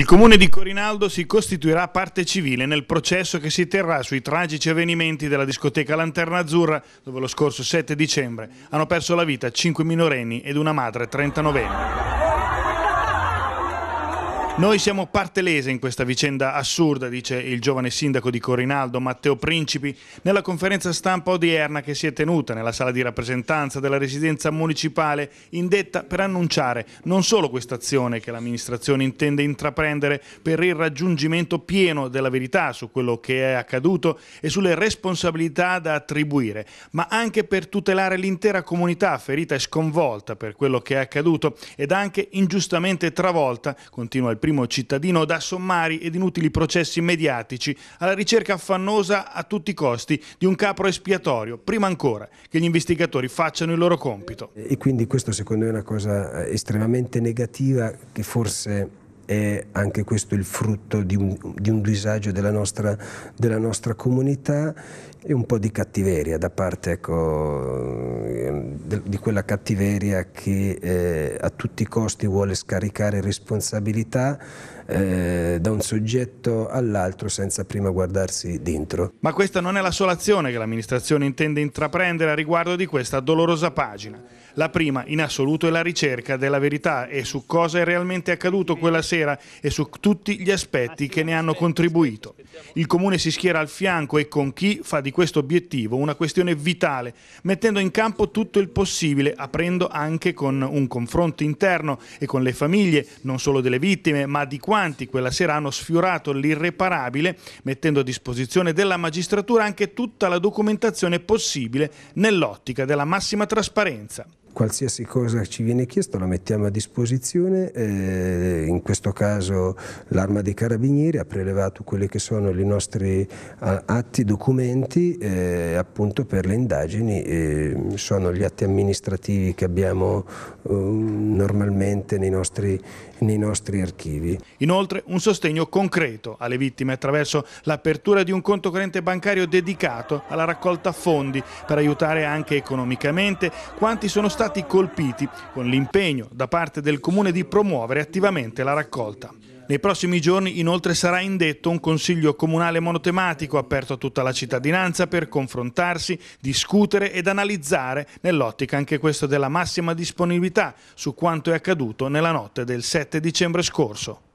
Il comune di Corinaldo si costituirà parte civile nel processo che si terrà sui tragici avvenimenti della discoteca Lanterna Azzurra, dove lo scorso 7 dicembre hanno perso la vita cinque minorenni ed una madre 39enne. Noi siamo partelese in questa vicenda assurda, dice il giovane sindaco di Corinaldo, Matteo Principi, nella conferenza stampa odierna che si è tenuta nella sala di rappresentanza della residenza municipale, indetta per annunciare non solo quest'azione che l'amministrazione intende intraprendere per il raggiungimento pieno della verità su quello che è accaduto e sulle responsabilità da attribuire, ma anche per tutelare l'intera comunità ferita e sconvolta per quello che è accaduto ed anche ingiustamente travolta, continua il primo cittadino da sommari ed inutili processi mediatici alla ricerca affannosa a tutti i costi di un capro espiatorio, prima ancora che gli investigatori facciano il loro compito. E quindi questo secondo me è una cosa eh, estremamente negativa che forse è anche questo il frutto di un, di un disagio della nostra, della nostra, comunità e un po' di cattiveria da parte ecco, ehm, di quella cattiveria che eh, a tutti i costi vuole scaricare responsabilità eh, da un soggetto all'altro senza prima guardarsi dentro. Ma questa non è la sola azione che l'amministrazione intende intraprendere a riguardo di questa dolorosa pagina. La prima in assoluto è la ricerca della verità e su cosa è realmente accaduto quella sera sera e su tutti gli aspetti che ne hanno contribuito. Il Comune si schiera al fianco e con chi fa di questo obiettivo una questione vitale, mettendo in campo tutto il possibile, aprendo anche con un confronto interno e con le famiglie, non solo delle vittime, ma di quanti quella sera hanno sfiorato l'irreparabile, mettendo a disposizione della magistratura anche tutta la documentazione possibile nell'ottica della massima trasparenza qualsiasi cosa ci viene chiesto la mettiamo a disposizione, eh, in questo caso l'arma dei carabinieri ha prelevato quelli che sono i nostri eh, atti, documenti eh, appunto per le indagini, eh, sono gli atti amministrativi che abbiamo eh, normalmente nei nostri, nei nostri archivi. Inoltre un sostegno concreto alle vittime attraverso l'apertura di un conto corrente bancario dedicato alla raccolta fondi per aiutare anche economicamente quanti sono stati stati colpiti con l'impegno da parte del Comune di promuovere attivamente la raccolta. Nei prossimi giorni inoltre sarà indetto un consiglio comunale monotematico aperto a tutta la cittadinanza per confrontarsi, discutere ed analizzare nell'ottica anche questa della massima disponibilità su quanto è accaduto nella notte del 7 dicembre scorso.